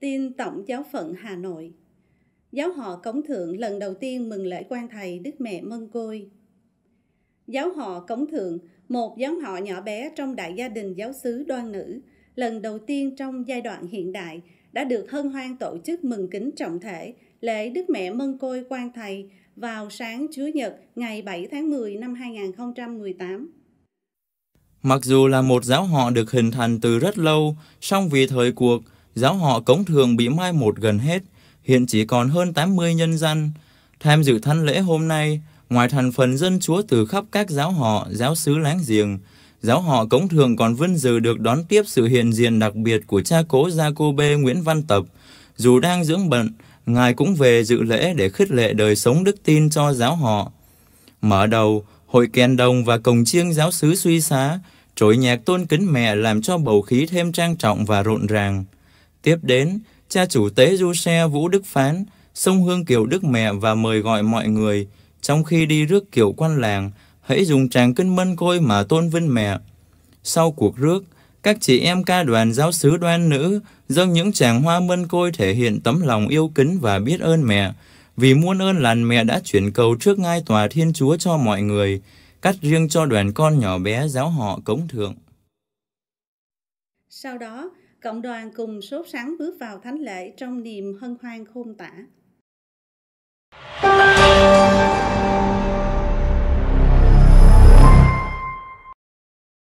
Tin Tổng Giáo phận Hà Nội Giáo họ Cống Thượng lần đầu tiên mừng lễ quan thầy Đức Mẹ Mân Côi Giáo họ Cống Thượng, một giáo họ nhỏ bé trong đại gia đình giáo xứ đoan nữ, lần đầu tiên trong giai đoạn hiện đại đã được hân hoan tổ chức mừng kính trọng thể lễ Đức Mẹ Mân Côi quan thầy vào sáng Chúa Nhật ngày 7 tháng 10 năm 2018. Mặc dù là một giáo họ được hình thành từ rất lâu, song vì thời cuộc – giáo họ cống thường bị mai một gần hết, hiện chỉ còn hơn 80 nhân dân. Tham dự thánh lễ hôm nay, ngoài thành phần dân chúa từ khắp các giáo họ, giáo sứ láng giềng, giáo họ cống thường còn vinh dự được đón tiếp sự hiện diện đặc biệt của cha cố Jacobe Nguyễn Văn Tập. Dù đang dưỡng bận, Ngài cũng về dự lễ để khích lệ đời sống đức tin cho giáo họ. Mở đầu, hội kèn đồng và cồng chiêng giáo sứ suy xá, trội nhạc tôn kính mẹ làm cho bầu khí thêm trang trọng và rộn ràng. Tiếp đến, cha chủ tế du xe Vũ Đức Phán sông Hương Kiều Đức Mẹ và mời gọi mọi người trong khi đi rước kiều quan làng hãy dùng tràng kinh mân côi mà tôn vinh mẹ. Sau cuộc rước, các chị em ca đoàn giáo sứ đoan nữ dâng những tràng hoa mân côi thể hiện tấm lòng yêu kính và biết ơn mẹ vì muôn ơn lành mẹ đã chuyển cầu trước ngai tòa Thiên Chúa cho mọi người, cắt riêng cho đoàn con nhỏ bé giáo họ cống thượng. Sau đó, cộng đoàn cùng sốt sắng bước vào thánh lễ trong niềm hân hoan khôn tả.